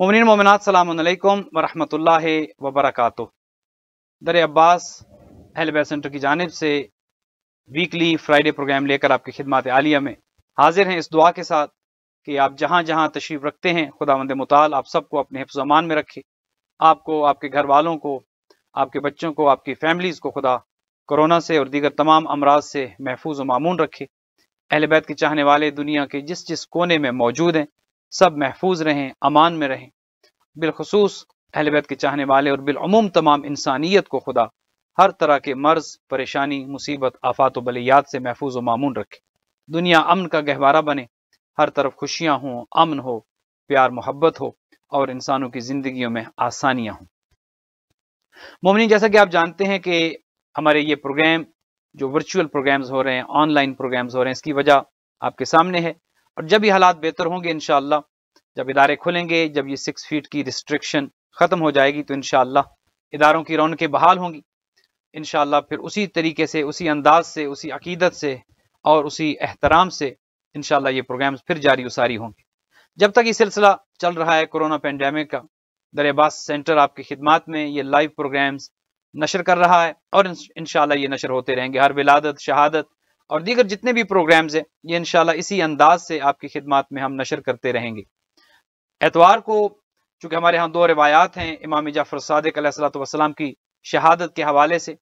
ममिन ममिनत सलामकुम वरहमल वबरक दर अब्बास अहलबैत सेंटर की जानब से वीकली फ्राइडे प्रोग्राम लेकर आपकी खिदमत आलिया में हाजिर हैं इस दुआ के साथ कि आप जहाँ जहाँ तशरीफ़ रखते हैं खुदा मंद मताल आप सबको अपने हिफ्जमान में रखे आपको आपके घर वालों को आपके बच्चों को आपकी फैमिलीज़ को खुदा कोरोना से और दीगर तमाम अमराज से महफूज व मामून रखे अहल बैत के चाहने वाले दुनिया के जिस जिस कोने में मौजूद हैं सब महफूज रहें अमान में रहें बिलखसूस अहलबैत के चाहने वाले और बिलूम तमाम इंसानियत को खुदा हर तरह के मर्ज परेशानी मुसीबत आफात बलियात से महफूज व मामून रखे दुनिया अमन का गहवारा बने हर तरफ खुशियाँ हों अमन हो प्यार मोहब्बत हो और इंसानों की ज़िंदगी में आसानियाँ हों मोमिन जैसा कि आप जानते हैं कि हमारे ये प्रोग्राम जो वर्चुअल प्रोग्राम्स हो रहे हैं ऑनलाइन प्रोग्राम्स हो रहे हैं इसकी वजह आपके सामने है और जब ये हालात बेहतर होंगे इनशाला जब इदारे खुलेंगे जब ये सिक्स फीट की रिस्ट्रिक्शन ख़त्म हो जाएगी तो इनशाला इदारों की रौनकें बहाल होंगी इनशाला फिर उसी तरीके से उसी अंदाज से उसी अकीदत से और उसी एहतराम से इनशाला ये प्रोग्राम्स फिर जारी उसारी होंगे जब तक ये सिलसिला चल रहा है कोरोना पेंडेमिक का दरबास सेंटर आपकी खिदमत में ये लाइव प्रोग्राम्स नशर कर रहा है और इनशाला ये नशर होते रहेंगे हर विलादत शहादत और दीगर जितने भी प्रोग्राम्स हैं ये इनशाला इसी अंदाज से आपकी खिदमत में हम नशर करते रहेंगे एतवार को चूंकि हमारे यहाँ दो रवायात हैं इमाम जाफर सदक सलाम की शहादत के हवाले से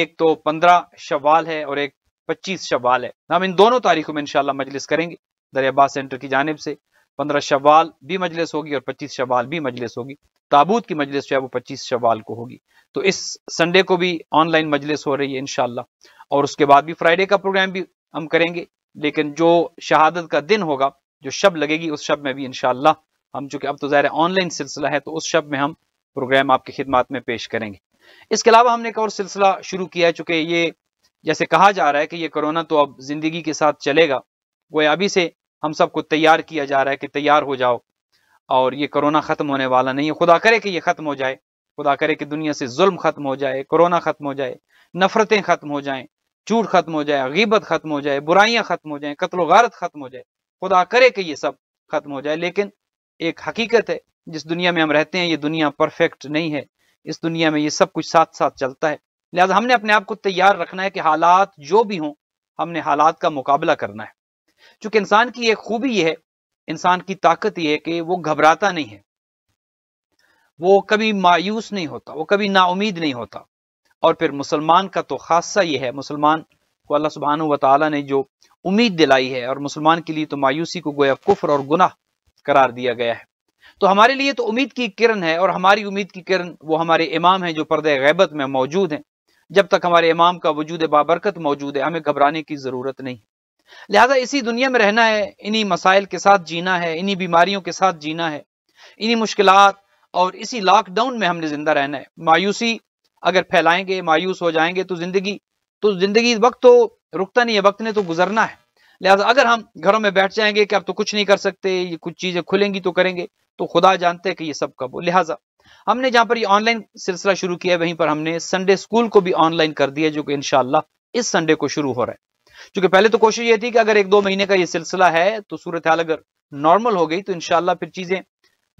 एक तो पंद्रह शवाल है और एक पच्चीस शवाल है हम इन दोनों तारीखों में इनशाला मजलिस करेंगे दरियाबाद सेंटर की जानब से पंद्रह शवाल भी मजलिस होगी और पच्चीस शवाल भी मजलिस होगी ताबूत की मजलिस जो है वो पच्चीस शवाल को होगी तो इस संडे को भी ऑनलाइन मजलिस हो रही है इनशाला और उसके बाद भी फ्राइडे का प्रोग्राम भी हम करेंगे लेकिन जो शहादत का दिन होगा जो शब लगेगी उस शब में भी इनशाला हम चूंकि अब तो ज़ाहिर ऑनलाइन सिलसिला है तो उस शब में हम प्रोग्राम आपकी खिदमत में पेश करेंगे इसके अलावा हमने एक और सिलसिला शुरू किया है चूंकि ये जैसे कहा जा रहा है कि ये कोरोना तो अब ज़िंदगी के साथ चलेगा वो अभी से हम सबको तैयार किया जा रहा है कि तैयार हो जाओ और ये कोरोना ख़त्म होने वाला नहीं है खुदा करे कि ये ख़त्म हो जाए खुदा करे कि दुनिया से जुल्म ख़त्म हो जाए कोरोना ख़त्म हो जाए नफ़रतें ख़त्म हो जाएं झूठ खत्म हो जाए गीबत खत्म हो जाए बुराइयां खत्म हो जाए कत्लो गारत खत्म हो जाए खुदा करे कि ये सब खत्म हो जाए लेकिन एक हकीकत है जिस दुनिया में हम रहते हैं ये दुनिया परफेक्ट नहीं है इस दुनिया में ये सब कुछ साथ साथ चलता है लिहाजा हमने अपने आप को तैयार रखना है कि हालात जो भी हों हमने हालात का मुकाबला करना है चूंकि इंसान की एक खूबी यह है इंसान की ताकत यह है कि वो घबराता नहीं है वो कभी मायूस नहीं होता वो कभी नाउमीद नहीं होता और फिर मुसलमान का तो खासा ये है मुसलमान को अल्लाह सुबहान व ने जो उम्मीद दिलाई है और मुसलमान के लिए तो मायूसी को गोया कुफर और गुनाह करार दिया गया है तो हमारे लिए तो उम्मीद की किरण है और हमारी उम्मीद की किरण वो हमारे इमाम हैं जो पर्दे गैबत में मौजूद हैं जब तक हमारे इमाम का वजूद बाबरकत मौजूद है हमें घबराने की ज़रूरत नहीं लिहाजा इसी दुनिया में रहना है इन्हीं मसाइल के साथ जीना है इन्हीं बीमारियों के साथ जीना है इन्हीं मुश्किल और इसी लॉकडाउन में हमने जिंदा रहना है मायूसी अगर फैलाएंगे मायूस हो जाएंगे तो जिंदगी तो जिंदगी वक्त तो रुकता नहीं है वक्त ने तो गुजरना है लिहाजा अगर हम घरों में बैठ जाएंगे कि अब तो कुछ नहीं कर सकते ये कुछ चीजें खुलेंगी तो करेंगे तो खुदा जानते हैं कि ये सब कब हो लिहाजा हमने जहां पर ये ऑनलाइन सिलसिला शुरू किया है वहीं पर हमने संडे स्कूल को भी ऑनलाइन कर दिया जो कि इनशाला इस संडे को शुरू हो रहा है क्योंकि पहले तो कोशिश ये थी कि अगर एक दो महीने का ये सिलसिला है तो सूरत हाल अगर नॉर्मल हो गई तो इनशाला फिर चीजें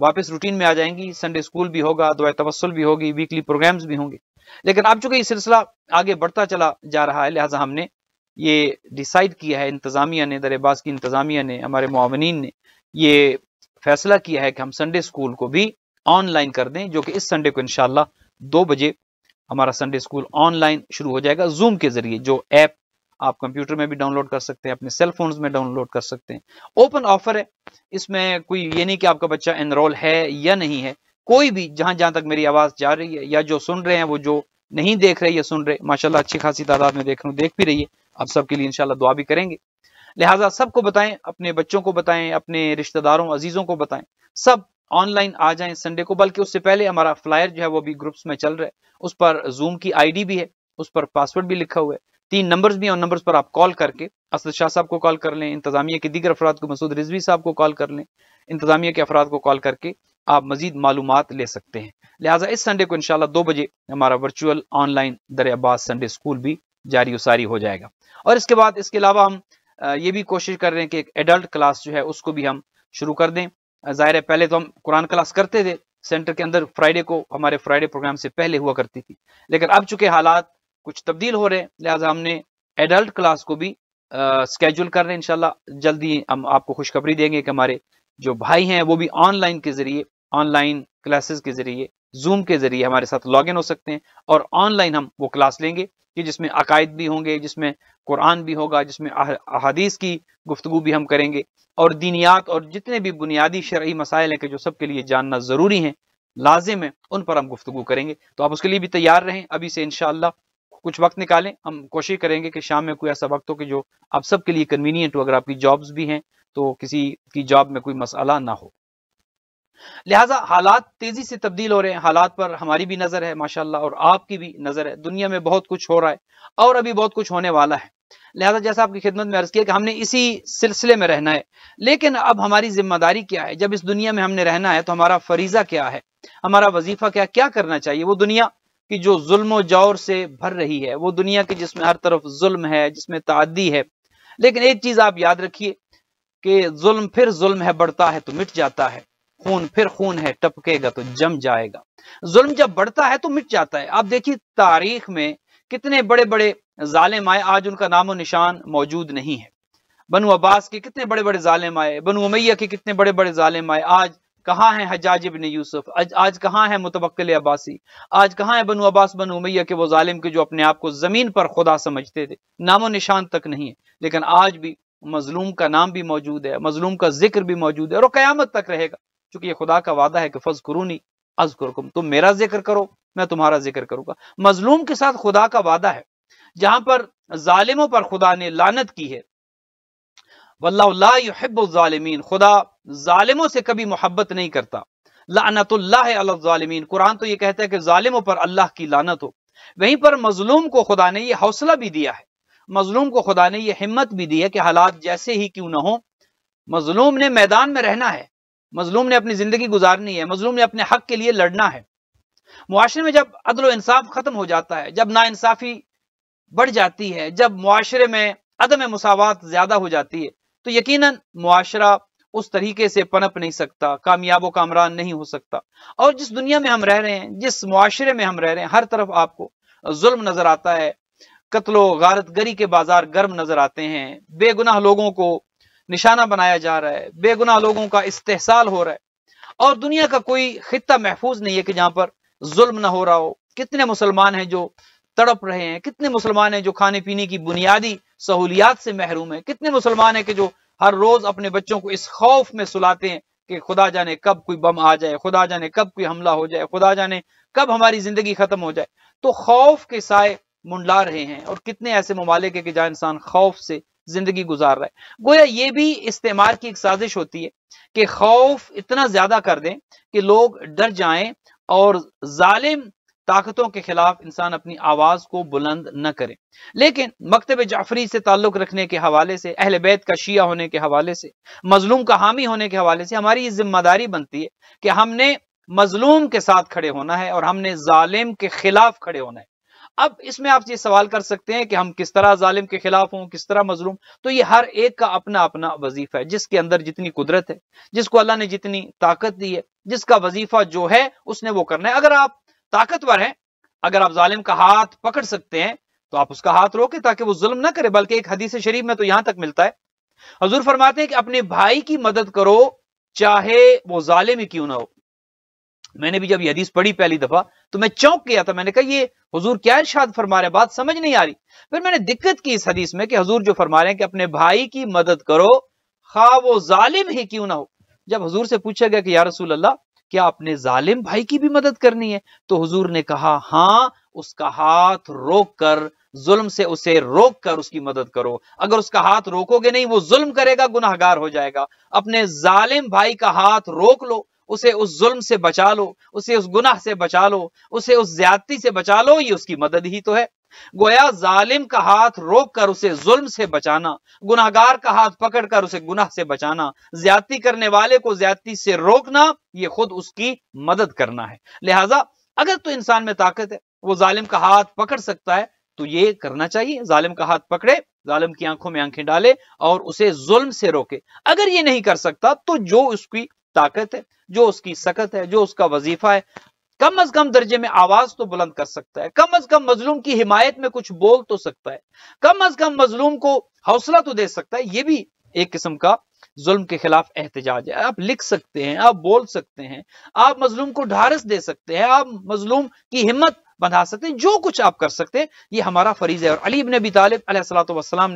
वापस रूटीन में आ जाएंगी संडे स्कूल भी होगा दुआ तवसल भी होगी वीकली प्रोग्राम्स भी होंगे लेकिन अब चूंकि ये सिलसिला आगे बढ़ता चला जा रहा है लिहाजा हमने ये डिसाइड किया है इंतज़ामिया ने दरबाज की इंतज़ामिया ने हमारे मावनिन ने ये फैसला किया है कि हम संडे स्कूल को भी ऑनलाइन कर दें जो कि इस संडे को इनशाला दो बजे हमारा संडे स्कूल ऑनलाइन शुरू हो जाएगा जूम के जरिए जो ऐप आप कंप्यूटर में भी डाउनलोड कर सकते हैं अपने सेल फोन में डाउनलोड कर सकते हैं ओपन ऑफर है इसमें कोई ये नहीं कि आपका बच्चा एनरोल है या नहीं है कोई भी जहां जहां तक मेरी आवाज जा रही है या जो सुन रहे हैं वो जो नहीं देख रहे या सुन रहे माशाल्लाह अच्छी खासी तादाद में देख रहा देख भी रही है आप सबके लिए इनशाला दुआ भी करेंगे लिहाजा सबको बताएं अपने बच्चों को बताएं अपने रिश्तेदारों अजीजों को बताएं सब ऑनलाइन आ जाएं संडे को बल्कि उससे पहले हमारा फ्लायर जो है वो भी ग्रुप्स में चल रहा है उस पर जूम की आईडी भी है उस पर पासवर्ड भी लिखा हुआ है तीन नंबर्स भी हैं उन नंबर्स पर आप कॉल करके असद शाह साहब को कॉल कर लें इंतजामिया के दीगर अफराद को मसूद रिजवी साहब को कॉल कर लें इंतजामिया के अफराद को कॉल करके आप मजीद मालूम ले सकते हैं लिहाजा इस संडे को इनशाला दो बजे हमारा वर्चुअल ऑनलाइन दर अब्बास संडे स्कूल भी जारी उसारी हो जाएगा और इसके बाद इसके अलावा हम ये भी कोशिश कर रहे हैं कि एक एडल्ट क्लास जो है उसको भी हम शुरू कर दें ज़ाहिर है पहले तो हम कुरान क्लास करते थे सेंटर के अंदर फ्राइडे को हमारे फ्राइडे प्रोग्राम से पहले हुआ करती थी लेकिन अब चूंकि हालात कुछ तब्दील हो रहे हैं लिहाजा हमने एडल्ट क्लास को भी स्केजूल कर रहे हैं इनशाला जल्दी हम आपको खुशखबरी देंगे कि हमारे जो भाई हैं वो भी ऑनलाइन के जरिए ऑनलाइन क्लासेस के जरिए जूम के जरिए हमारे साथ इन हो सकते हैं और ऑनलाइन हम वो क्लास लेंगे कि जिसमें अकायद भी होंगे जिसमें कुरान भी होगा जिसमें अहादीस की गुफ्तु भी हम करेंगे और दीनियात और जितने भी बुनियादी शर्य मसाइल हैं कि जो सबके लिए जानना ज़रूरी है लाजिम है उन पर हम गुफ्तु करेंगे तो आप उसके लिए भी तैयार रहें अभी से इनशाला कुछ वक्त निकालें हम कोशिश करेंगे कि शाम में कोई ऐसा वक्त हो कि जो आप सबके लिए कन्वीनियंट हो अगर आपकी जॉब्स भी हैं तो किसी की जॉब में कोई मसला ना हो लिहाजा हालात तेजी से तब्दील हो रहे हैं हालात पर हमारी भी नजर है माशाल्लाह और आपकी भी नजर है दुनिया में बहुत कुछ हो रहा है और अभी बहुत कुछ होने वाला है लिहाजा जैसा आपकी खिदमत में अर्ज किया कि हमने इसी सिलसिले में रहना है लेकिन अब हमारी जिम्मेदारी क्या है जब इस दुनिया में हमने रहना है तो हमारा फरीजा क्या है हमारा वजीफा क्या क्या करना चाहिए वो दुनिया कि जो जुल्म जौर से भर रही है वो दुनिया की जिसमें हर तरफ जुल्म है जिसमें तादी है लेकिन एक चीज आप याद रखिए कि जुल्म फिर जुल्म है बढ़ता है तो मिट जाता है खून फिर खून है टपकेगा तो जम जाएगा जुल्म जब बढ़ता है तो मिट जाता है आप देखिए तारीख में कितने बड़े बड़े जालिम आए आज उनका नामो निशान मौजूद नहीं है बनु अब्बास के कितने बड़े बड़े जालिम आए बनु उमैया के कितने बड़े बड़े जालिम आए आज कहाँ है हजाज इबन यूसुफ आज, आज कहाँ है मुतवक्ल अब्बासी आज कहाँ है बनु अब्बास बनु उमैया के वो जालिम के जो अपने आप को ज़मीन पर खुदा समझते थे नामो निशान तक नहीं है लेकिन आज भी मजलूम का नाम भी मौजूद है मजलूम का जिक्र भी मौजूद है और क़्यामत तक रहेगा चूंकि ये खुदा का वादा है कि फज करूनी अज करुकुम तुम मेरा जिक्र करो मैं तुम्हारा जिक्र करूंगा मजलूम के साथ खुदा का वादा है जहां पर जालिमों पर खुदा ने लानत की है वल्लाबालमीन खुदा जालिमों से कभी मोहब्बत नहीं करता लानतुल्लामीन कुरान तो ये कहता है कि जालिमों पर अल्लाह की लानत हो वहीं पर मजलूम को खुदा ने यह हौसला भी दिया है मजलूम को खुदा ने यह हिम्मत भी दी है कि हालात जैसे ही क्यों ना हो मजलूम ने मैदान में रहना है मजलूम ने अपनी जिंदगी गुजारनी है मजलूम ने अपने हक के लिए लड़ना है मुआरे में जब अदल इंसाफ खत्म हो जाता है जब नाइंसाफी बढ़ जाती है जब मुआरे में अदम मसावत ज्यादा हो जाती है तो यकीन मुआरा उस तरीके से पनप नहीं सकता कामयाब व कामरान नहीं हो सकता और जिस दुनिया में हम रह रहे हैं जिस मुआरे में हम रह रहे हैं हर तरफ आपको जुल्म नजर आता है कत्लो गारत गरी के बाजार गर्म नजर आते हैं बेगुनाह लोगों को निशाना बनाया जा रहा है बेगुना लोगों का इस्तेसाल हो रहा है और दुनिया का कोई खत्ता महफूज नहीं है कि जहां पर जुल्म ना हो रहा हो कितने मुसलमान हैं जो तड़प रहे हैं कितने मुसलमान हैं जो खाने पीने की बुनियादी सहूलियात से महरूम हैं कितने मुसलमान हैं कि जो हर रोज अपने बच्चों को इस खौफ में सुलाते हैं कि खुदा जाने कब कोई बम आ जाए खुदा जाने कब कोई हमला हो जाए खुदा जाने कब हमारी जिंदगी खत्म हो जाए तो खौफ के साय मुंडला रहे हैं और कितने ऐसे ममालिक है कि जहां इंसान खौफ से जिंदगी गुजार रहा है गोया ये भी इस्तेमाल की एक साजिश होती है कि खौफ इतना ज्यादा कर दें कि लोग डर जाएं और जालिम ताकतों के खिलाफ इंसान अपनी आवाज को बुलंद न करे लेकिन मकतब जाफरी से ताल्लुक रखने के हवाले से अहल बैत का शिया होने के हवाले से मजलूम का हामी होने के हवाले से हमारी ये जिम्मेदारी बनती है कि हमने मजलूम के साथ खड़े होना है और हमने जालिम के खिलाफ खड़े होना है अब इसमें आप ये सवाल कर सकते हैं कि हम किस तरह जालिम के खिलाफ हों किस तरह मजलूम तो ये हर एक का अपना अपना वजीफा है जिसके अंदर जितनी कुदरत है जिसको अल्लाह ने जितनी ताकत दी है जिसका वजीफा जो है उसने वो करना है अगर आप ताकतवर हैं अगर आप जालिम का हाथ पकड़ सकते हैं तो आप उसका हाथ रोके ताकि वो जुल्म ना करे बल्कि एक हदीस शरीफ में तो यहां तक मिलता है हजूर फरमाते हैं कि अपने भाई की मदद करो चाहे वो जालिम ही क्यों ना हो मैंने भी जब यदीस हदीस पढ़ी पहली दफा तो मैं चौंक गया था मैंने कहा ये हजूर क्या इरशाद फरमा रहे हैं बात समझ नहीं आ रही फिर मैंने दिक्कत की इस हदीस में कि हजूर जो फरमा रहे हैं कि अपने भाई की मदद करो खा वो जालिम ही क्यों ना हो जब हजूर से पूछा गया कि या रसूल अल्लाह क्या अपने जालिम भाई की भी मदद करनी है तो हजूर ने कहा हाँ उसका हाथ रोक कर जुल्म से उसे रोक कर उसकी मदद करो अगर उसका हाथ रोकोगे नहीं वो जुल्म करेगा गुनाहगार हो जाएगा अपने जालिम भाई का हाथ रोक लो उसे उस जुल्म से बचा लो उसे उस गुनाह से बचा लो उसे उस ज्यादती से बचा लो ये उसकी मदद ही तो है गोया जालिम का हाथ रोक कर उसे जुल्म से बचाना गुनाहगार का हाथ पकड़कर उसे गुनाह से बचाना ज्यादती करने वाले को ज्यादती से रोकना ये खुद उसकी मदद करना है लिहाजा अगर तो इंसान में ताकत है वो जालिम का हाथ पकड़ सकता है तो ये करना चाहिए जालिम का हाथ पकड़े जालिम की आंखों में आंखें डाले और उसे जुल्म से रोके अगर ये नहीं कर सकता तो जो उसकी ताकत है जो उसकी सकत है जो उसका वजीफा है कम अज कम दर्जे में आवाज तो बुलंद कर सकता है कम अज कम मजलूम की हिमायत में कुछ बोल तो सकता है कम अज कम मजलूम को हौसला तो दे सकता है ये भी एक किस्म का जुल्म के खिलाफ एहतजाज है आप लिख सकते हैं आप बोल सकते हैं आप मजलूम को ढारस दे सकते हैं आप मजलूम की हिम्मत बना सकते हैं जो कुछ आप कर सकते हैं ये हमारा फरीज है और अलीब इबन अबी तालिब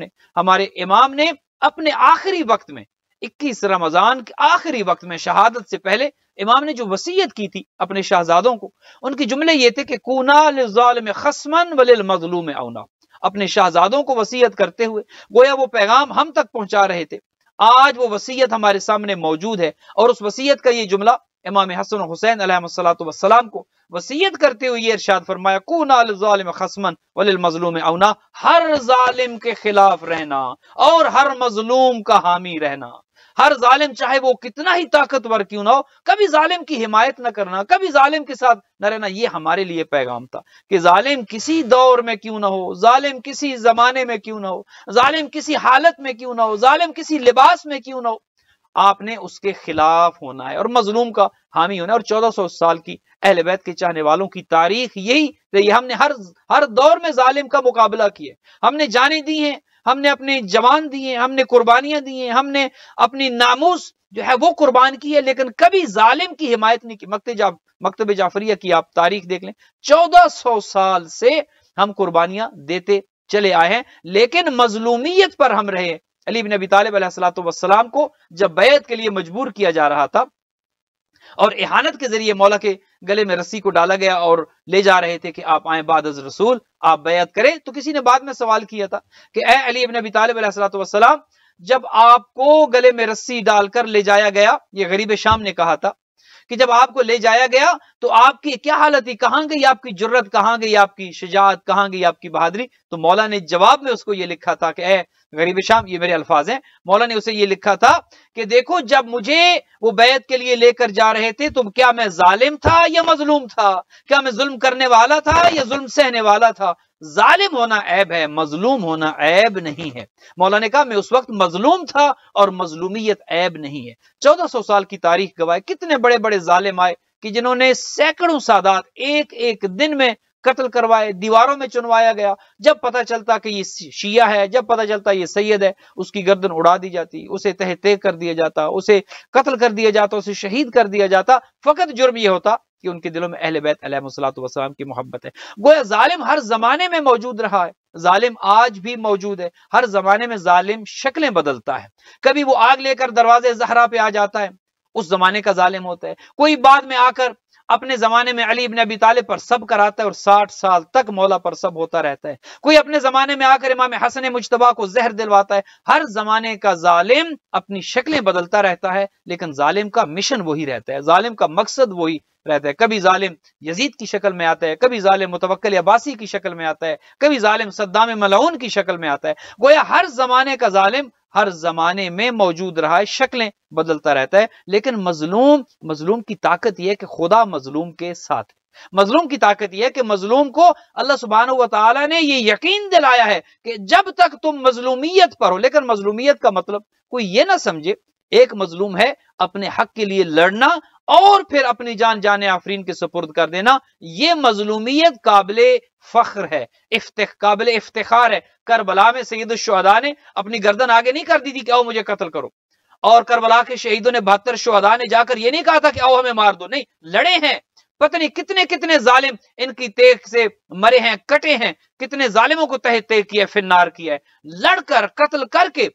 ने हमारे इमाम ने अपने आखिरी वक्त में इक्कीस रमजान के आखिरी वक्त में शहादत से पहले इमाम ने जो वसीयत की थी अपने शहजादों को उनके जुमले ये थे कि कूनाम खसमन वलिल मजलूम अवना अपने शहजादों को वसीयत करते हुए गोया वो पैगाम हम तक पहुंचा रहे थे आज वो वसीयत हमारे सामने मौजूद है और उस वसीयत का ये जुमला इमाम हसन हुसैन अलैहिस्सलाम को वसीयत करते हुए इरशाद फरमाया कूनाम खसमन वलिल मजलूम अवना हर जालिम के खिलाफ रहना और हर मजलूम का हामी रहना हर जालिम चाहे वो कितना ही ताकतवर क्यों ना हो कभी जालिम की हिमायत ना करना कभी जालिम के साथ न रहना ये हमारे लिए पैगाम था कि जालिम किसी दौर में क्यों ना हो जालिम किसी जमाने में क्यों ना हो जालिम किसी हालत में क्यों ना हो जालिम किसी लिबास में क्यों ना हो आपने उसके खिलाफ होना है और मजलूम का हामी होना है और चौदह सौ साल की अहल बैत के चाहने वालों की तारीख यही रही हमने हर हर दौर में जालिम का मुकाबला किया हमने जाने दी हैं हमने अपनी जवान दिए हमने कुर्बानियां दी हैं हमने अपनी नामूस जो है वो कुर्बान की है लेकिन कभी जालिम की हिमायत नहीं की मकते जा, मकतब जाफरिया की आप तारीख देख लें चौदह सौ साल से हम कुर्बानियां देते चले आए हैं लेकिन मजलूमियत पर हम रहे अली बिन अबी तालब सलात वसलाम को जब बैत के लिए मजबूर किया जा रहा था और एहानत के जरिए मौला के गले में रस्सी को डाला गया और ले जा रहे थे कि आप आए बाद रसूल आप बैत करें तो किसी ने बाद में सवाल किया था कि ए अली इबन अबी तालिब सलाम जब आपको गले में रस्सी डालकर ले जाया गया ये गरीब शाम ने कहा था कि जब आपको ले जाया गया तो आपकी क्या हालत थी कहां गई आपकी जरूरत कहां गई आपकी शिजात कहां गई आपकी बहादरी तो मौला ने जवाब में उसको ये लिखा था कि ए गरीब शाम ये मेरे अल्फाज हैं मौला ने उसे ये लिखा था कि देखो जब मुझे वो बैत के लिए लेकर जा रहे थे तो क्या मैं जालिम था या मजलूम था क्या मैं जुल्म करने वाला था या जुल्म सहने वाला था जालिम होना ऐब है मजलूम होना ऐब नहीं है मौला ने कहा मैं उस वक्त मजलूम था और मजलूमियत ऐब नहीं है चौदह सौ साल की तारीख गवाए कितने बड़े बड़े जालिम आए कि जिन्होंने सैकड़ों सादात एक एक दिन में कत्ल करवाए दीवारों में चुनवाया गया जब पता चलता कि ये शिया है जब पता चलता ये सैयद है उसकी गर्दन उड़ा दी जाती उसे तहते कर दिया जाता उसे कत्ल कर दिया जाता उसे शहीद कर दिया जाता फकत जुर्म ये होता कि उनके दिलों में अहल बैत अलैहिस्सलाम की मोहब्बत है गोया जालिम हर जमाने में मौजूद रहा है जालिम आज भी मौजूद है हर जमाने में जालिम शक्लें बदलता है कभी वो आग लेकर दरवाजे जहरा पे आ जाता है उस जमाने का जालिम होता है कोई बाद में आकर अपने जमाने में अली इबन अबी तालिब पर सब कराता है और 60 साल तक मौला पर सब होता रहता है कोई अपने जमाने में आकर इमाम हसन मुशतबा को जहर दिलवाता है हर जमाने का जालिम अपनी शक्लें बदलता रहता है लेकिन जालिम का मिशन वही रहता है जालिम का मकसद वही रहता है कभी जालिम यजीद की शक्ल में आता है कभी जालिम मुतवक्ल अब्बासी की शक्ल में आता है कभी जालिम सद्दाम मलाउन की शक्ल में आता है गोया हर जमाने का जालिम हर जमाने में मौजूद रहा है शक्लें बदलता रहता है लेकिन मजलूम मजलूम की ताकत यह कि खुदा मजलूम के साथ मजलूम की ताकत यह कि मजलूम को अल्लाह सुबहान ने यह यकीन दिलाया है कि जब तक तुम मजलूमियत पर हो लेकिन मजलूमियत का मतलब कोई यह ना समझे एक मजलूम है अपने हक के लिए लड़ना और फिर अपनी जान जाने आफरीन के सपुर्द कर देना यह मजलूमियत काबिल फख्र है इफ्त काबिल इफ्तार है करबला में सईद शहदा ने अपनी गर्दन आगे नहीं कर दी थी कि आओ मुझे कत्ल करो और करबला के शहीदों ने बहत्तर शहदा ने जाकर यह नहीं कहा था कि आओ हमें मार दो नहीं लड़े हैं पता नहीं कितने कितने जालिम इनकी तेग से मरे हैं कटे हैं कितने जालिमों को तह तेग किया फिर नार किया है लड़कर कत्ल करके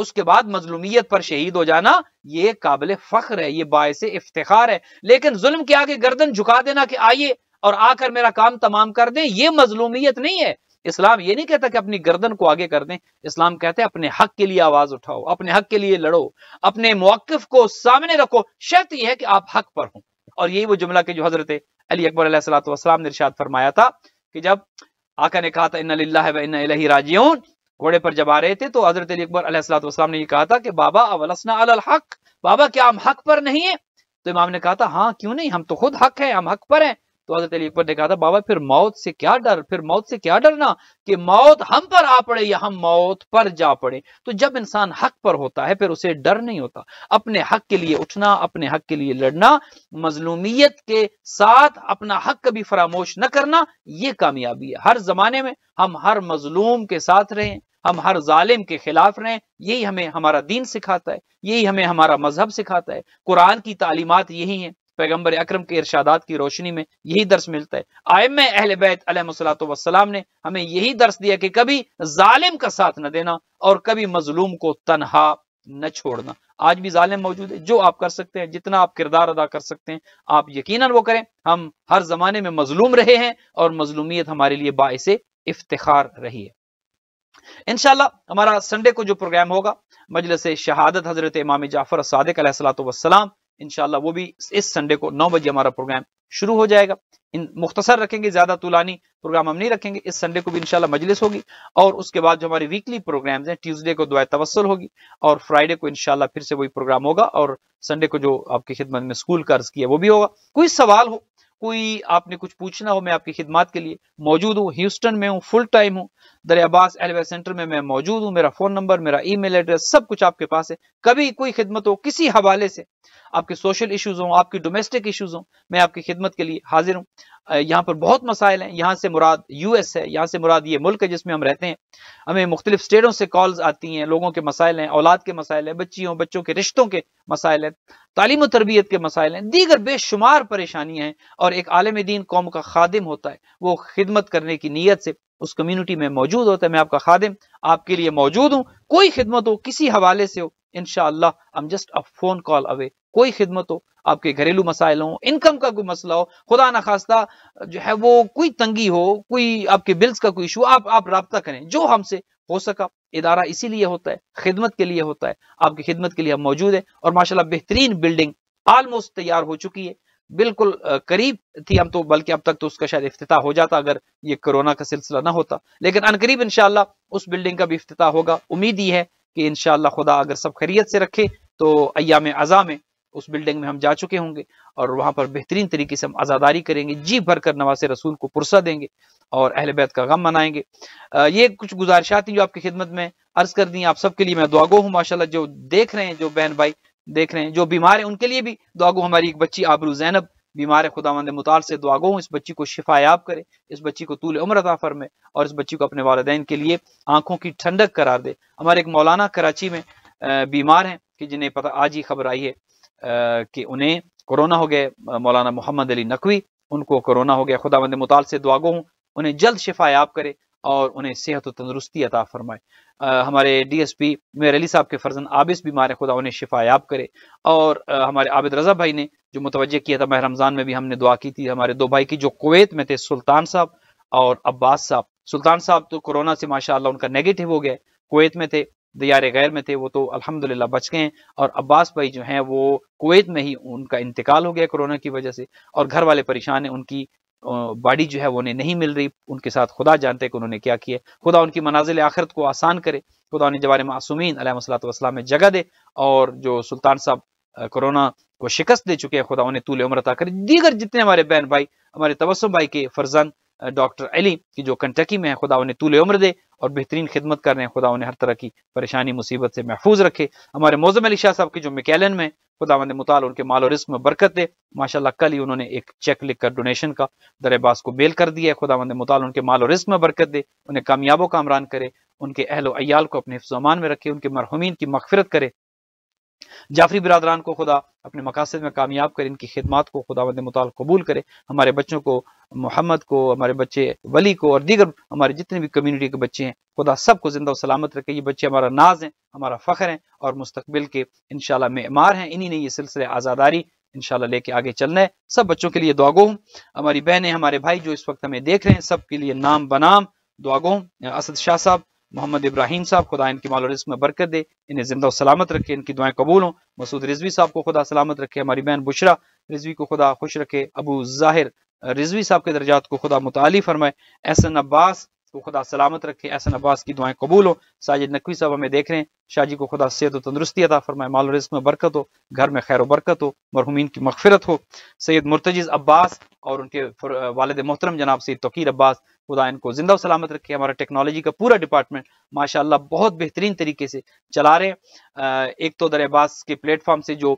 उसके बाद मजलूमियत पर शहीद हो जाना ये काबिल फख्र है ये बायस इफ्तार है लेकिन जुल्म के आगे गर्दन झुका देना कि आइए और आकर मेरा काम तमाम कर दें ये मजलूमियत नहीं है इस्लाम ये नहीं कहता कि अपनी गर्दन को आगे कर दें इस्लाम कहते हैं अपने हक के लिए आवाज उठाओ अपने हक के लिए लड़ो अपने मौकफ को सामने रखो शर्त यह है कि आप हक पर हो और यही वो जुमला के जो हजरत अली अकबर सलाम ने इर्शाद फरमाया था कि जब आका ने कहा था इन इन्ना राजी घोड़े पर जब आ रहे थे तो हजरत अली अकबर अलैहिस्सलाम ने ये कहा था कि बाबा अवलसना अल हक बाबा क्या हम हक पर नहीं है तो इमाम ने कहा था हाँ क्यों नहीं हम तो खुद हक हैं हम हक पर हैं तो हजरत अली अकबर ने कहा था बाबा फिर मौत से क्या डर फिर मौत से क्या डरना कि मौत हम पर आ पड़े या हम मौत पर जा पड़े तो जब इंसान हक पर होता है फिर उसे डर नहीं होता अपने हक के लिए उठना अपने हक के लिए लड़ना मजलूमियत के साथ अपना हक कभी फरामोश न करना ये कामयाबी है हर जमाने में हम हर मजलूम के साथ रहें हम हर जालिम के खिलाफ रहें यही हमें हमारा दीन सिखाता है यही हमें हमारा मजहब सिखाता है कुरान की तालीमत यही है पैगम्बर अक्रम के इर्शादात की रोशनी में यही दर्स मिलता है आयम अहल बैत वसलाम ने हमें यही दर्स दिया कि कभी जालिम का साथ न देना और कभी मजलूम को तनहा न छोड़ना आज भी जालिम मौजूद है जो आप कर सकते हैं जितना आप किरदार अदा कर सकते हैं आप यकीनन वो करें हम हर जमाने में मजलूम रहे हैं और मजलूमियत हमारे लिए बायस इफ्तार रही है इनशाला हमारा संडे को जो प्रोग्राम होगा मजलस शहादत हजरत इमाम जाफर सदक सलाम इनशाला वो भी इस संडे को नौ बजे हमारा प्रोग्राम शुरू हो जाएगा इन मुख्तसर रखेंगे ज्यादा तुलानी प्रोग्राम हम नहीं रखेंगे इस संडे को भी इंशाल्लाह मजलिस होगी और उसके बाद जो हमारी वीकली प्रोग्राम्स हैं ट्यूसडे को दुआ तवसल होगी और फ्राइडे को इंशाल्लाह फिर से वही प्रोग्राम होगा और संडे को जो आपकी खिदमत में स्कूल का अर्ज किया वो भी होगा कोई सवाल हो कोई आपने कुछ पूछना हो मैं आपकी खिदमत के लिए मौजूद हूँ ह्यूस्टन में हूँ फुल टाइम हूँ दरियाबास अब्बास एलवे सेंटर में मैं मौजूद हूँ मेरा फ़ोन नंबर मेरा ई मेल एड्रेस सब कुछ आपके पास है कभी कोई खिदमत हो किसी हवाले से आपके सोशल इशूज़ हों आपकी डोमेस्टिक इशूज़ हों मैं आपकी खिदमत के लिए हाजिर हूँ यहाँ पर बहुत मसाइल हैं यहाँ से मुराद यूएस है यहाँ से मुराद ये मुल्क है जिसमें हम रहते हैं हमें मुख्तलिफ स्टेटों से कॉल्स आती हैं लोगों के मसाइल हैं औलाद के मसाइल हैं बच्चियों बच्चों के रिश्तों के मसाइल हैं तालीम तरबियत के मसाइल हैं दीगर बेशुमार परेशानियाँ हैं और एक आलम दीन कौम का खादिम होता है वो खिदमत करने की नीयत से उस कम्युनिटी में मौजूद होता तो है मैं आपका खादिम आपके लिए मौजूद हूँ कोई खिदमत हो किसी हवाले से हो इनशाला I am just a phone call away कोई खिदमत हो आपके घरेलू मसाइल हो इनकम का कोई मसला हो खुदा ना खास्ता जो है वो कोई तंगी हो कोई आपके बिल्स का कोई इशू आप आप रबता करें जो हमसे हो सका इदारा इसीलिए होता है खिदमत के लिए होता है आपकी खिदमत के लिए हम मौजूद है और माशाल्लाह बेहतरीन बिल्डिंग आलमोस्ट तैयार हो चुकी है बिल्कुल करीब थी हम तो बल्कि अब तक तो उसका शायद अफ्ताह हो जाता अगर ये कोरोना का सिलसिला ना होता लेकिन अनकरीब इनशाला उस बिल्डिंग का भी अफ्ताह होगा उम्मीद ही है कि इनशाला खुदा अगर सब खैरियत से रखे तो अयाम अज़ा में उस बिल्डिंग में हम जा चुके होंगे और वहां पर बेहतरीन तरीके से हम आज़ादारी करेंगे जी भर कर नवासे रसूल को पुरसा देंगे और अहल बैत का गम मनाएंगे ये कुछ गुजारिशात जो आपकी खिदमत में अर्ज कर दी आप सबके लिए मैं दुआगो हूँ माशाला जो देख रहे हैं जो बहन भाई देख रहे हैं जो बीमार है उनके लिए भी दुआगो हमारी एक बच्ची आबरू जैनब बीमार है खुदा मंद मुताल से दुआगो इस बच्ची को शिफायाब करे इस बच्ची को तूल उम्र ताफर में और इस बच्ची को अपने वालदेन के लिए आंखों की ठंडक करार दे हमारे एक मौलाना कराची में बीमार हैं कि जिन्हें पता आज ही खबर आई है कि उन्हें कोरोना हो गए मौलाना मोहम्मद अली नकवी उनको कोरोना हो गया खुदा मंद मुताल से दुआगो हूँ उन्हें जल्द शिफायाब करे और उन्हें सेहत और तंदरुस्ती अता फरमाए डी हमारे डीएसपी मेर अली साहब के फर्जन आबिस बीमार खुदा उन्हें शिफा याब करे और आ, हमारे आबिद रजा भाई ने जो मुतवजह किया था माह रमज़ान में भी हमने दुआ की थी हमारे दो भाई की जो कुवैत में थे सुल्तान साहब और अब्बास साहब सुल्तान साहब तो कोरोना से माशा उनका नेगेटिव हो गया कुवैत में थे दियारे गैर में थे वो तो अल्हम्दुलिल्लाह बच गए हैं और अब्बास भाई जो हैं वो कुवैत में ही उनका इंतकाल हो गया कोरोना की वजह से और घर वाले परेशान हैं उनकी बॉडी जो है वो उन्हें नहीं मिल रही उनके साथ खुदा जानते कि उन्होंने क्या किया खुदा उनकी मनाजिल आखिरत को आसान करे खुदा उन्हें जवान मासूमिन अलैहिस्सलाम में जगह दे और जो सुल्तान साहब कोरोना को शिकस्त दे चुके हैं खुदा उन्हें तूल उम्र करे दीगर जितने हमारे बहन भाई हमारे तबसम भाई के फर्जंद डॉक्टर अली की जो कंटकी में है खुदा उन्हें तूल उम्र दे और बेहतरीन खिदमत कर रहे हैं खुदा उन्हें हर तरह की परेशानी मुसीबत से महफूज रखे हमारे मोजम अली शाह साहब की जो मिकेलन में खुदा उन्हें मताल उनके माल और इसम में बरकत दे माशाला कल ही उन्होंने एक चेक लिख कर डोनेशन का दरबास को बेल कर दिया है खुदा उन्हें मताल उनके माल और इसम में बरकत दे उन्हें कामयाबों कामरान करे उनके अहलोयाल अयाल को अपने हिफ्जमान में रखे उनके मरहुमीन की मगफरत करे जाफरी बरदरान को खुदा अपने मकासद में कामयाब कर इनकी खिदमत को खुदा वंद मताल कबूल करे हमारे बच्चों को मोहम्मद को हमारे बच्चे वली को और दीगर हमारे जितने भी कम्युनिटी के बच्चे हैं खुदा सबको जिंदा सलामत रखे ये बच्चे हमारा नाज हैं हमारा फ़ख्र हैं और मुस्तबिल के इन शाला मेमार हैं इन्हीं ने ये सिलसिले आज़ादारी शाला लेके आगे चलना है सब बच्चों के लिए दुआगो हूँ हमारी बहनें हमारे भाई जो इस वक्त हमें देख रहे हैं सबके लिए नाम बनाम दुआगो हूँ असद शाह साहब मोहम्मद इब्राहिम साहब खुदा इनकी माल में बरकत दे इन्हें जिंदा सलामत रखे इनकी दुआएं कबूल हों मसूद रिजवी साहब को खुदा सलामत रखे हमारी बहन बुशरा रिजवी को खुदा खुश रखे अबू जाहिर रिजवी साहब के दर्जात को खुदा मुताली फरमाए एहसन अब्बास को तो खुदा सलामत रखे एहसन अब्बास की दुआएं कबूल हो साजिद नकवी साहब हमें देख रहे हैं शाहजी को खुदा सेहत तंदरुस्ती अदा फरमाए माल रिस्क में बरकत हो घर में खैर बरकत हो मरहुमीन की मगफरत हो सैद मुर्तजीज़ अब्बास और उनके वालद मोहतरम जनाब सैद तोकीर अब्बास खुदा इनको जिंदा सलामत रखे हमारा टेक्नोलॉजी का पूरा डिपार्टमेंट माशा बहुत बेहतरीन तरीके से चला रहे हैं एक तो दर अब्बास के प्लेटफॉर्म से जो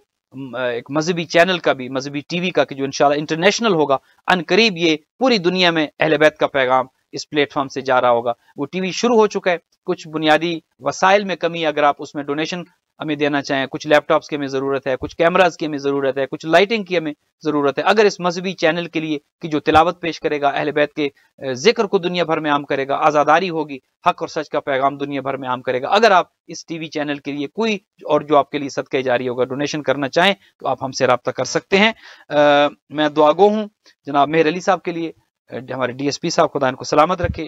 एक मजहबी चैनल का भी मजहबी टीवी का कि जो इंशाल्लाह इंटरनेशनल होगा अनकरीब ये पूरी दुनिया में अहल बैत का पैगाम इस प्लेटफॉर्म से जा रहा होगा वो टीवी शुरू हो चुका है कुछ बुनियादी वसाइल में कमी अगर आप उसमें डोनेशन हमें देना चाहें कुछ लैपटॉप्स की हमें ज़रूरत है कुछ कैमराज की हमें ज़रूरत है कुछ लाइटिंग की हमें ज़रूरत है अगर इस मजहबी चैनल के लिए कि जो तिलावत पेश करेगा अहल बैत के जिक्र को दुनिया भर में आम करेगा आज़ादारी होगी हक और सच का पैगाम दुनिया भर में आम करेगा अगर आप इस टीवी चैनल के लिए कोई और जो आपके लिए सदके जारी होगा डोनेशन करना चाहें तो आप हमसे रबता कर सकते हैं आ, मैं दुआगो हूँ जनाब मेहर अली साहब के लिए हमारे डीएसपी साहब खुदा इनको सलामत रखे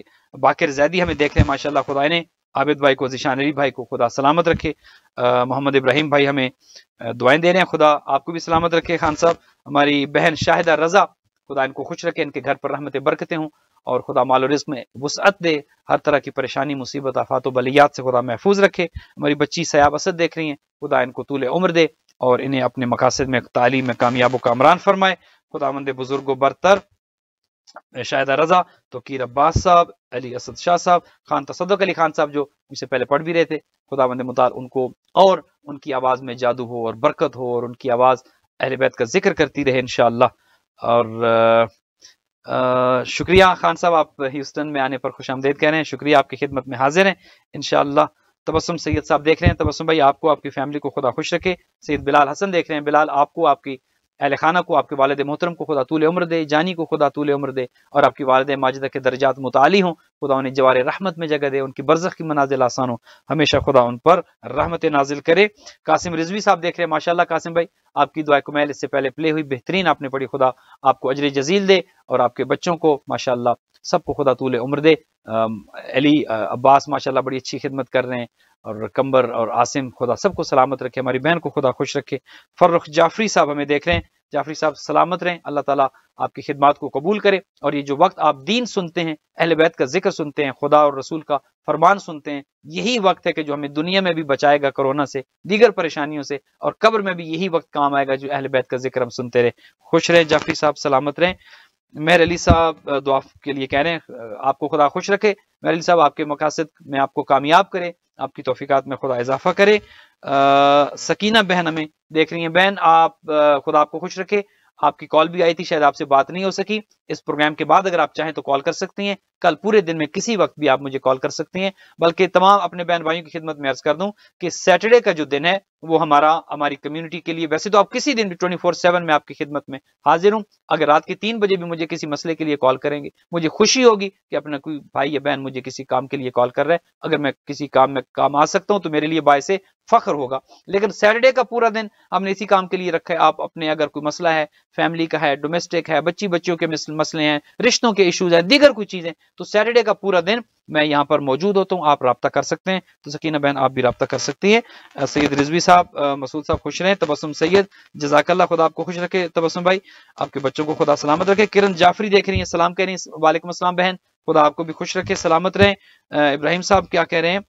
बाकिर जैदी हमें देख रहे हैं माशा खुदा ने आबिद भाई को जिशान अली भाई को खुदा सलामत रखे मोहम्मद इब्राहिम भाई हमें दुआएं दे रहे हैं खुदा आपको भी सलामत रखे खान साहब हमारी बहन शाहिदा रजा खुदा इनको खुश रखे इनके घर पर रहमत बरकते हों और खुदा माल रिस्क में वसअत दे हर तरह की परेशानी मुसीबत आफात बलियात से खुदा महफूज रखे हमारी बच्ची सयाब असद देख रही हैं खुदा इनको तूल उम्र दे और इन्हें अपने मकासद में तालीम में कामयाब व कामरान फरमाए खुदा मंद बुजुर्गो बरतर शाहिदा रजा तोकीर अब्बास साहब अली असद शाह साहब खान तसदक अली खान साहब जो इससे पहले पढ़ भी रहे थे खुदा बंद मुताल उनको और उनकी आवाज़ में जादू हो और बरकत हो और उनकी आवाज़ अहल बैत का जिक्र करती रहे इन और आ, आ, शुक्रिया खान साहब आप ह्यूस्टन में आने पर खुश आमदेद कह रहे हैं शुक्रिया आपकी खिदमत में हाजिर हैं इन तबसम सैयद साहब देख रहे हैं तबसम भाई आपको आपकी फैमिली को खुदा खुश रखे सैयद बिलाल हसन देख रहे हैं बिलाल आपको आपकी अहल खाना को आपके वालद मोहतरम को खुदा तूल उम्र दे जानी को खुदा तूल उम्र दे और आपकी वालद माजिदा के दर्जात मुताली हों खुदा उन्हें जवार रहमत में जगह दे उनकी बरसख की मनाजिल आसान हो हमेशा खुदा उन पर रहमत नाजिल करे कासिम रिजवी साहब देख रहे हैं माशाला कासिम भाई आपकी दुआ कुमैल इससे पहले प्ले हुई बेहतरीन आपने पढ़ी खुदा आपको अजर जजील दे और आपके बच्चों को माशाला सबको खुदा तूल उम्र दे अली अब्बास माशाला बड़ी अच्छी खिदमत कर रहे हैं और कंबर और आसिम खुदा सबको सलामत रखे हमारी बहन को खुदा खुश रखे फर्रुख जाफरी साहब हमें देख रहे हैं जाफरी साहब सलामत रहें अल्लाह ताला आपकी खिदमत को कबूल करे और ये जो वक्त आप दीन सुनते हैं अहल बैत का जिक्र सुनते हैं खुदा और रसूल का फरमान सुनते हैं यही वक्त है कि जो हमें दुनिया में भी बचाएगा कोरोना से दीगर परेशानियों से और कब्र में भी यही वक्त काम आएगा जो अहल बैत का जिक्र हम सुनते रहे खुश रहे जाफरी साहब सलामत रहें मेहर अली साहब दुआ के लिए कह रहे हैं आपको खुदा खुश रखे मेहर अली साहब आपके मकासद में आपको कामयाब करे आपकी तोफ़ीक़ात में खुदा इजाफा करे सकीना बहन हमें देख रही हैं बहन आप खुद आपको खुश रखे आपकी कॉल भी आई थी शायद आपसे बात नहीं हो सकी इस प्रोग्राम के बाद अगर आप चाहें तो कॉल कर सकती हैं कल पूरे दिन में किसी वक्त भी आप मुझे कॉल कर सकते हैं बल्कि तमाम अपने बहन भाइयों की खिदमत में अर्ज कर दूं कि सैटरडे का जो दिन है वो हमारा हमारी कम्युनिटी के लिए वैसे तो आप किसी दिन भी ट्वेंटी फोर सेवन में आपकी खिदमत में हाजिर हूं अगर रात के तीन बजे भी मुझे किसी मसले के लिए कॉल करेंगे मुझे खुशी होगी कि अपना कोई भाई या बहन मुझे किसी काम के लिए कॉल कर रहा है अगर मैं किसी काम में काम आ सकता हूँ तो मेरे लिए बाय से फख्र होगा लेकिन सैटरडे का पूरा दिन हमने इसी काम के लिए रखा है आप अपने अगर कोई मसला है फैमिली का है डोमेस्टिक है बच्ची बच्चियों के मसले हैं रिश्तों के इशूज हैं दीगर कोई चीजें तो सैटरडे का पूरा दिन मैं यहाँ पर मौजूद होता हूँ आप रबता कर सकते हैं तो सकीना बहन आप भी रबता कर सकती है सैयद रिजवी साहब मसूद साहब खुश रहे तबसम सैयद जजाकल्ला खुदा आपको खुश रखे तबसम भाई आपके बच्चों को खुदा सलामत रखे किरण जाफरी देख रही है सलाम कह रही है वालेकुम असलम बहन खुदा आपको भी खुश रखे सलामत रहे इब्राहिम साहब क्या कह रहे हैं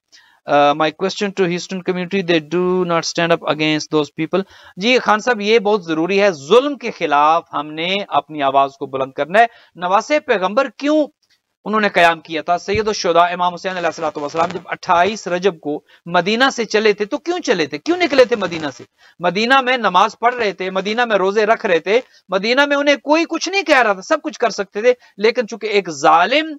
माई क्वेश्चन टू हिस्टन community they do not stand up against those people जी खान साहब ये बहुत जरूरी है जुल्म के खिलाफ हमने अपनी आवाज को बुलंद करना है नवासे पैगम्बर क्यों उन्होंने कयाम किया था सैयद शुदा इमाम हुसैन सलाम जब 28 रजब को मदीना से चले थे तो क्यों चले थे क्यों निकले थे मदीना से मदीना में नमाज पढ़ रहे थे मदीना में रोजे रख रहे थे मदीना में उन्हें कोई कुछ नहीं कह रहा था सब कुछ कर सकते थे लेकिन चूंकि एक जालिम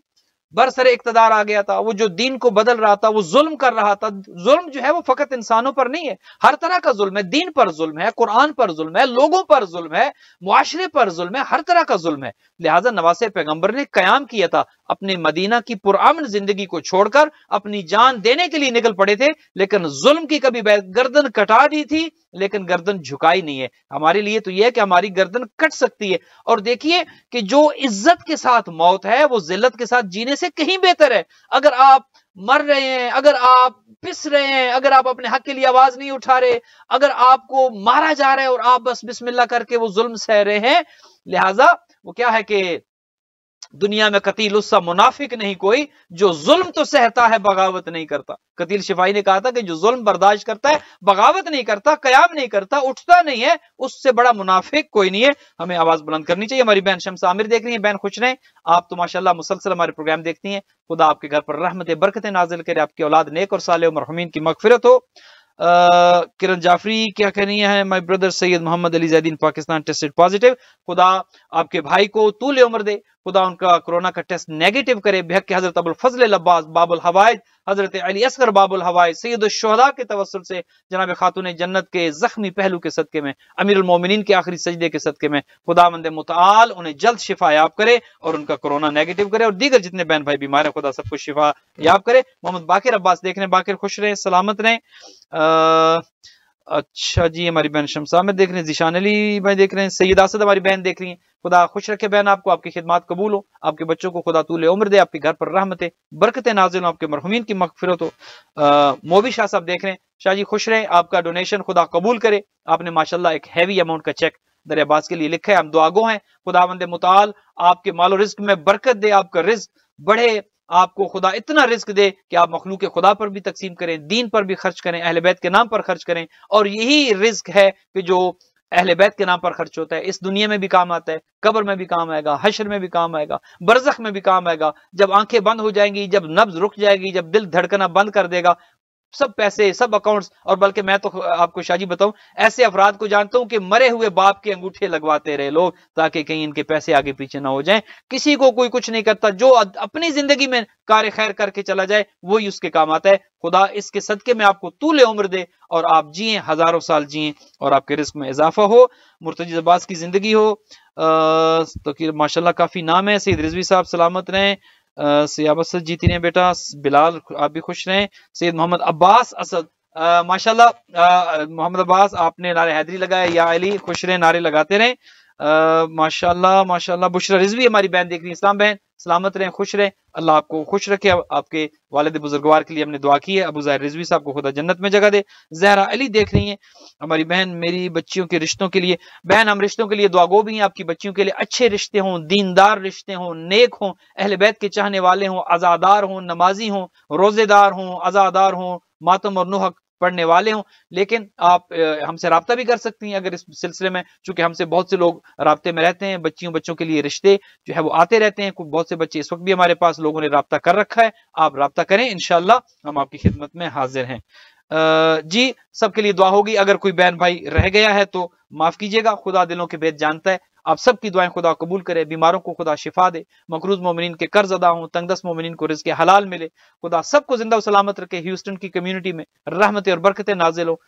बरसर इकतदार आ गया था वो जो दीन को बदल रहा था वो जुल्म कर रहा था जुल्म जो है वो फकत इंसानों पर नहीं है हर तरह का जुल्म है दीन पर जुल्म है कुरान पर जुल्म है लोगों पर जुल्म है मुआशरे पर जुल्म है हर तरह का जुल्म है लिहाजा नवासे पैगंबर ने कयाम किया था अपने मदीना की पुरान जिंदगी को छोड़कर अपनी जान देने के लिए निकल पड़े थे लेकिन जुल्म की कभी गर्दन कटा दी थी लेकिन गर्दन झुकाई नहीं है हमारे लिए तो यह है कि हमारी गर्दन कट सकती है और देखिए कि जो इज्जत के साथ मौत है वो जिल्लत के साथ जीने से कहीं बेहतर है अगर आप मर रहे हैं अगर आप पिस रहे हैं अगर आप अपने हक के लिए आवाज नहीं उठा रहे अगर आपको मारा जा रहा है और आप बस बिस्मिल्लाह करके वो जुल्म सह रहे हैं लिहाजा वो क्या है कि दुनिया में कतील उसका मुनाफिक नहीं कोई जो जुल्म तो सहता है बगावत नहीं करता कतील शिफाई ने कहा था कि जो जुल्म बर्दाश्त करता है बगावत नहीं करता कयाम नहीं करता उठता नहीं है उससे बड़ा मुनाफिक कोई नहीं है हमें आवाज बुलंद करनी चाहिए हमारी बहन शमस आमिर देख रही है बहन खुश रहे आप तो माशाला मुसलसल हमारे प्रोग्राम देखती है खुदा आपके घर पर रहमत बरकत नाजिल करे आपकी औलाद नेक और साल हमीन की मकफिरत हो किरण जाफरी क्या कहनी है माय ब्रदर सैयद मोहम्मद अली जैदीन पाकिस्तान टेस्टेड पॉजिटिव खुदा आपके भाई को तूल उम्र दे खुदा उनका कोरोना का टेस्ट नेगेटिव करे बेहक के हजरत अबुल फजल अब्बास बाबुल हवाद हजरत अली असगर बाबुल हवाद सैद शहदा के तवसल से जनाब खातून जन्नत के जख्मी पहलू के सदक़े में अमीर उलमोमिन के आखिरी सजदे के सदक़े में खुदा मंद मुताल उन्हें जल्द शिफा याब करे और उनका कोरोना नेगेटिव करे और दीगर जितने बहन भाई बीमार है खुदा सबको शिफा याब करे मोहम्मद बाकिर अब्बास देख रहे हैं बाकिर खुश रहे सलामत रहे अच्छा जी हमारी बहन शमसा में देख रहे हैं जिशान अली भाई देख रहे हैं सैयद आसद हमारी बहन देख रही हैं खुदा खुश रखे बहन आपको आपकी खिदमत कबूल हो आपके बच्चों को खुदा तूल उम्र दे आपके घर पर है बरकतें नाजिल आपके मरहूमिन की मकफिरत हो मोबी शाह साहब देख रहे हैं शाह जी खुश रहे आपका डोनेशन खुदा कबूल करे आपने माशाला एक हैवी अमाउंट का चेक दरियाबाज के लिए लिखा है हम दुआगो हैं खुदा बंद मुताल आपके मालो रिस्क में बरकत दे आपका रिस्क बढ़े आपको खुदा इतना रिस्क दे कि आप मखलूक खुदा पर भी तकसीम करें दीन पर भी खर्च करें अहल बैत के नाम पर खर्च करें और यही रिस्क है कि जो अहल बैत के नाम पर खर्च होता है इस दुनिया में भी काम आता है कब्र में भी काम आएगा हशर में भी काम आएगा बरजख में भी काम आएगा जब आंखें बंद हो जाएंगी जब नब्ज रुक जाएगी जब दिल धड़कना बंद कर देगा सब पैसे सब अकाउंट्स और बल्कि मैं तो आपको शाजी बताऊं ऐसे अफराद को जानता हूं कि मरे हुए बाप के अंगूठे लगवाते रहे लोग ताकि कहीं इनके पैसे आगे पीछे ना हो जाएं किसी को कोई कुछ नहीं करता जो अपनी जिंदगी में कार्य खैर करके चला जाए वही उसके काम आता है खुदा इसके सदके में आपको ले उम्र दे और आप जिये हजारों साल जिये और आपके रिस्क में इजाफा हो मुर्तजी अब्बास की जिंदगी हो अः तो माशाला काफी नाम है सईद रिजवी साहब सलामत रहें सियाब असद जीती रहे बेटा बिलाल आप भी खुश रहें सैयद मोहम्मद अब्बास असद माशाल्लाह मोहम्मद अब्बास आपने नारे हैदरी लगाए या अली खुश रहें नारे लगाते रहें माशाल्लाह माशाल्लाह बुशरा रिजवी हमारी बहन देख रही इस्लाम बहन सलामत रहें खुश रहें अल्लाह आपको खुश रखे आपके वालद बुजुर्गवार के लिए हमने दुआ की है अबू जहर रिजवी साहब को खुदा जन्नत में जगह दे जहरा अली देख रही है हमारी बहन मेरी बच्चियों के रिश्तों के लिए बहन हम रिश्तों के लिए दुआगो भी हैं आपकी बच्चियों के लिए अच्छे रिश्ते हों दीनदार रिश्ते हों नेक हों अहल बैत के चाहने वाले हों आज़ादार हों नमाजी हों रोज़ेदार हों आज़ादार हों मातम और नुहक पढ़ने वाले हों लेकिन आप हमसे रबता भी कर सकती हैं अगर इस सिलसिले में चूंकि हमसे बहुत से लोग रबते में रहते हैं बच्चियों बच्चों के लिए रिश्ते जो है वो आते रहते हैं बहुत से बच्चे इस वक्त भी हमारे पास लोगों ने रबता कर रखा है आप रबता करें इनशाला हम आपकी खिदमत में हाजिर हैं जी सबके लिए दुआ होगी अगर कोई बहन भाई रह गया है तो माफ कीजिएगा खुदा दिलों के भेद जानता है आप सबकी दुआएं खुदा कबूल करे बीमारों को खुदा शिफा दे मकरूज मोमिन के कर्ज अदा हूँ तंगदस मोमिन को रिज के हलाल मिले खुदा सबको जिंदा सलामत रखे ह्यूस्टन की कम्युनिटी में रहमत और बरकतें नाजिल हो